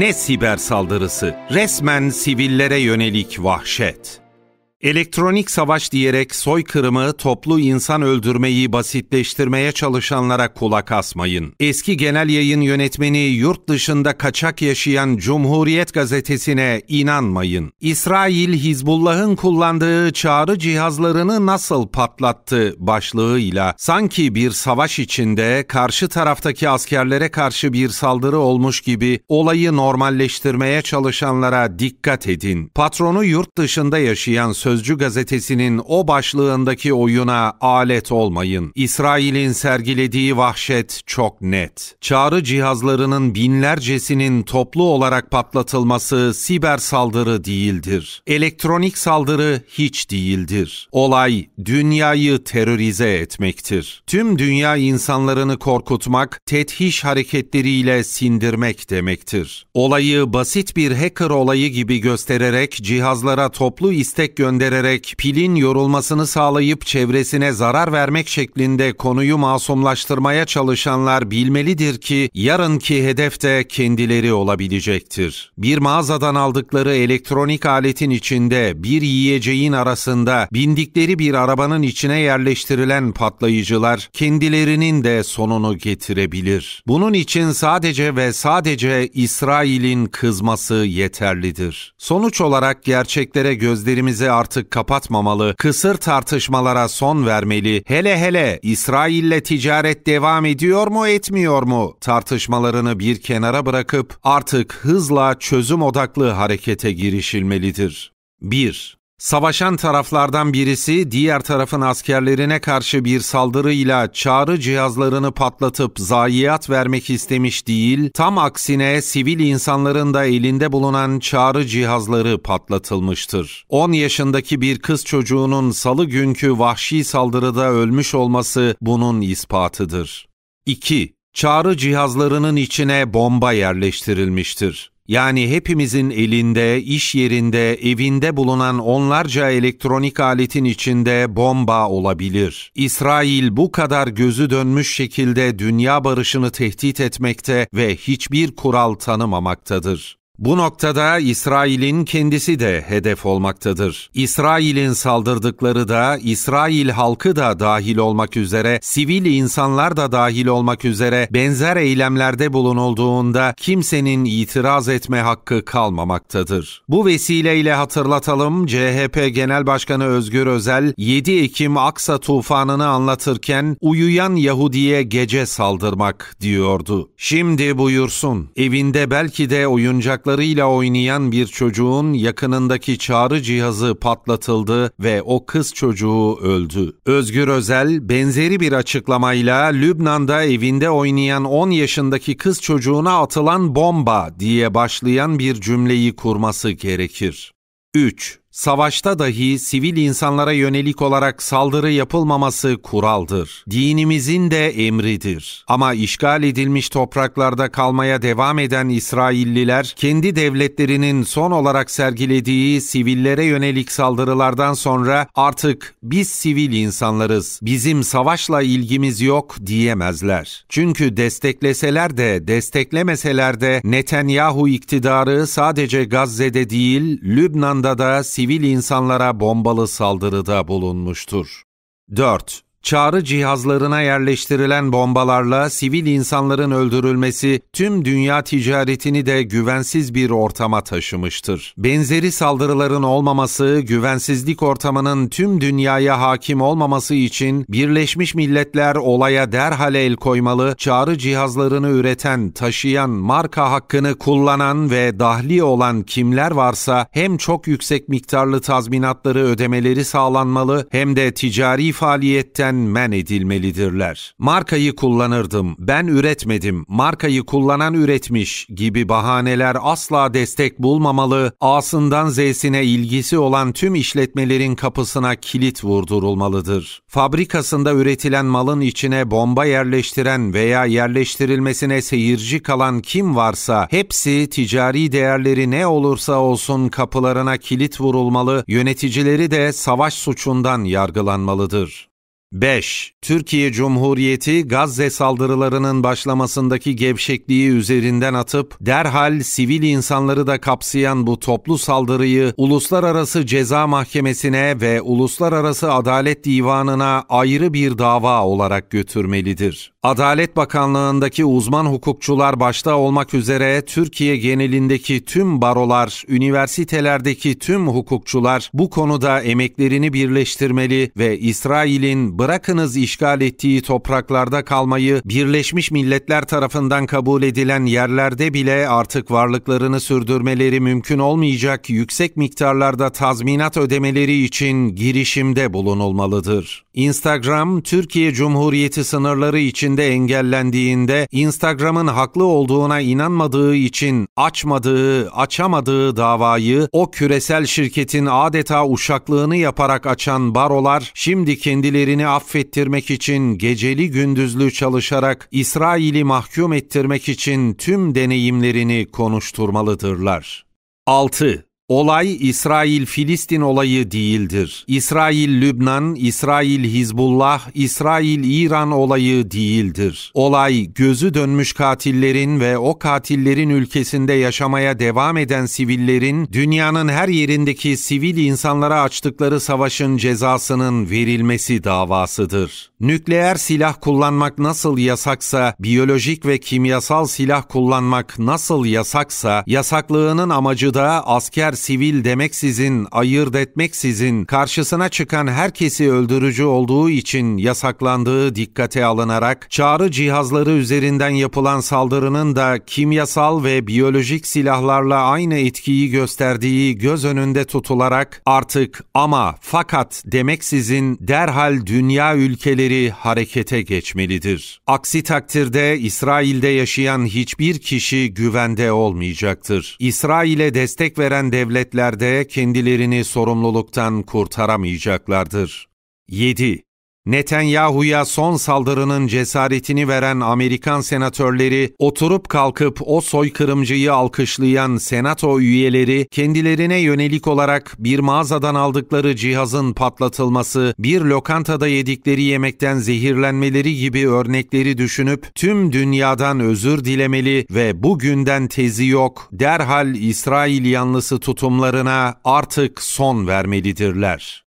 ne siber saldırısı, resmen sivillere yönelik vahşet. Elektronik savaş diyerek soykırımı, toplu insan öldürmeyi basitleştirmeye çalışanlara kulak asmayın. Eski genel yayın yönetmeni yurt dışında kaçak yaşayan Cumhuriyet gazetesine inanmayın. İsrail Hizbullah'ın kullandığı çağrı cihazlarını nasıl patlattı başlığıyla sanki bir savaş içinde karşı taraftaki askerlere karşı bir saldırı olmuş gibi olayı normalleştirmeye çalışanlara dikkat edin. Patronu yurt dışında yaşayan söz Sözcü gazetesinin o başlığındaki oyuna alet olmayın. İsrail'in sergilediği vahşet çok net. Çağrı cihazlarının binlercesinin toplu olarak patlatılması siber saldırı değildir. Elektronik saldırı hiç değildir. Olay dünyayı terörize etmektir. Tüm dünya insanlarını korkutmak, tethiş hareketleriyle sindirmek demektir. Olayı basit bir hacker olayı gibi göstererek cihazlara toplu istek göndermek göndererek pilin yorulmasını sağlayıp çevresine zarar vermek şeklinde konuyu masumlaştırmaya çalışanlar bilmelidir ki yarınki hedef de kendileri olabilecektir. Bir mağazadan aldıkları elektronik aletin içinde bir yiyeceğin arasında bindikleri bir arabanın içine yerleştirilen patlayıcılar kendilerinin de sonunu getirebilir. Bunun için sadece ve sadece İsrail'in kızması yeterlidir. Sonuç olarak gerçeklere gözlerimizi artık kapatmamalı, kısır tartışmalara son vermeli, hele hele İsrail'le ticaret devam ediyor mu etmiyor mu tartışmalarını bir kenara bırakıp artık hızla çözüm odaklı harekete girişilmelidir. 1. Savaşan taraflardan birisi diğer tarafın askerlerine karşı bir saldırıyla çağrı cihazlarını patlatıp zayiat vermek istemiş değil, tam aksine sivil insanların da elinde bulunan çağrı cihazları patlatılmıştır. 10 yaşındaki bir kız çocuğunun salı günkü vahşi saldırıda ölmüş olması bunun ispatıdır. 2. Çağrı cihazlarının içine bomba yerleştirilmiştir yani hepimizin elinde, iş yerinde, evinde bulunan onlarca elektronik aletin içinde bomba olabilir. İsrail bu kadar gözü dönmüş şekilde dünya barışını tehdit etmekte ve hiçbir kural tanımamaktadır. Bu noktada İsrail'in kendisi de hedef olmaktadır. İsrail'in saldırdıkları da, İsrail halkı da dahil olmak üzere, sivil insanlar da dahil olmak üzere benzer eylemlerde bulunulduğunda kimsenin itiraz etme hakkı kalmamaktadır. Bu vesileyle hatırlatalım, CHP Genel Başkanı Özgür Özel, 7 Ekim Aksa tufanını anlatırken uyuyan Yahudi'ye gece saldırmak diyordu. Şimdi buyursun, evinde belki de oyuncak oyuncaklarıyla oynayan bir çocuğun yakınındaki çağrı cihazı patlatıldı ve o kız çocuğu öldü. Özgür Özel benzeri bir açıklamayla Lübnan'da evinde oynayan 10 yaşındaki kız çocuğuna atılan bomba diye başlayan bir cümleyi kurması gerekir. 3. Savaşta dahi sivil insanlara yönelik olarak saldırı yapılmaması kuraldır. Dinimizin de emridir. Ama işgal edilmiş topraklarda kalmaya devam eden İsrailliler kendi devletlerinin son olarak sergilediği sivillere yönelik saldırılardan sonra artık biz sivil insanlarız. Bizim savaşla ilgimiz yok diyemezler. Çünkü destekleseler de desteklemeseler de Netanyahu iktidarı sadece Gazze'de değil Lübnan'da da sivil sivil insanlara bombalı saldırıda bulunmuştur. 4 çağrı cihazlarına yerleştirilen bombalarla sivil insanların öldürülmesi tüm dünya ticaretini de güvensiz bir ortama taşımıştır. Benzeri saldırıların olmaması, güvensizlik ortamının tüm dünyaya hakim olmaması için Birleşmiş Milletler olaya derhal el koymalı, çağrı cihazlarını üreten, taşıyan, marka hakkını kullanan ve dahli olan kimler varsa hem çok yüksek miktarlı tazminatları ödemeleri sağlanmalı hem de ticari faaliyetten tamamen men edilmelidirler. Markayı kullanırdım, ben üretmedim, markayı kullanan üretmiş gibi bahaneler asla destek bulmamalı, A'sından Z'sine ilgisi olan tüm işletmelerin kapısına kilit vurdurulmalıdır. Fabrikasında üretilen malın içine bomba yerleştiren veya yerleştirilmesine seyirci kalan kim varsa hepsi ticari değerleri ne olursa olsun kapılarına kilit vurulmalı, yöneticileri de savaş suçundan yargılanmalıdır. 5. Türkiye Cumhuriyeti Gazze saldırılarının başlamasındaki gevşekliği üzerinden atıp derhal sivil insanları da kapsayan bu toplu saldırıyı Uluslararası Ceza Mahkemesi'ne ve Uluslararası Adalet Divanı'na ayrı bir dava olarak götürmelidir. Adalet Bakanlığındaki uzman hukukçular başta olmak üzere Türkiye genelindeki tüm barolar, üniversitelerdeki tüm hukukçular bu konuda emeklerini birleştirmeli ve İsrail'in bırakınız işgal ettiği topraklarda kalmayı Birleşmiş Milletler tarafından kabul edilen yerlerde bile artık varlıklarını sürdürmeleri mümkün olmayacak yüksek miktarlarda tazminat ödemeleri için girişimde bulunulmalıdır. Instagram Türkiye Cumhuriyeti sınırları içinde engellendiğinde Instagram'ın haklı olduğuna inanmadığı için açmadığı, açamadığı davayı o küresel şirketin adeta uşaklığını yaparak açan barolar şimdi kendilerini affettirmek için geceli gündüzlü çalışarak İsrail'i mahkum ettirmek için tüm deneyimlerini konuşturmalıdırlar. 6. Olay İsrail-Filistin olayı değildir. İsrail-Lübnan, İsrail-Hizbullah, İsrail-İran olayı değildir. Olay gözü dönmüş katillerin ve o katillerin ülkesinde yaşamaya devam eden sivillerin dünyanın her yerindeki sivil insanlara açtıkları savaşın cezasının verilmesi davasıdır. Nükleer silah kullanmak nasıl yasaksa, biyolojik ve kimyasal silah kullanmak nasıl yasaksa, yasaklığının amacı da asker sivil demeksizin, ayırt etmeksizin karşısına çıkan herkesi öldürücü olduğu için yasaklandığı dikkate alınarak çağrı cihazları üzerinden yapılan saldırının da kimyasal ve biyolojik silahlarla aynı etkiyi gösterdiği göz önünde tutularak artık ama fakat demeksizin derhal dünya ülkeleri harekete geçmelidir. Aksi takdirde İsrail'de yaşayan hiçbir kişi güvende olmayacaktır. İsrail'e destek veren devletler devletler de kendilerini sorumluluktan kurtaramayacaklardır. 7. Netanyahu'ya son saldırının cesaretini veren Amerikan senatörleri, oturup kalkıp o soykırımcıyı alkışlayan senato üyeleri, kendilerine yönelik olarak bir mağazadan aldıkları cihazın patlatılması, bir lokantada yedikleri yemekten zehirlenmeleri gibi örnekleri düşünüp tüm dünyadan özür dilemeli ve bugünden tezi yok, derhal İsrail yanlısı tutumlarına artık son vermelidirler.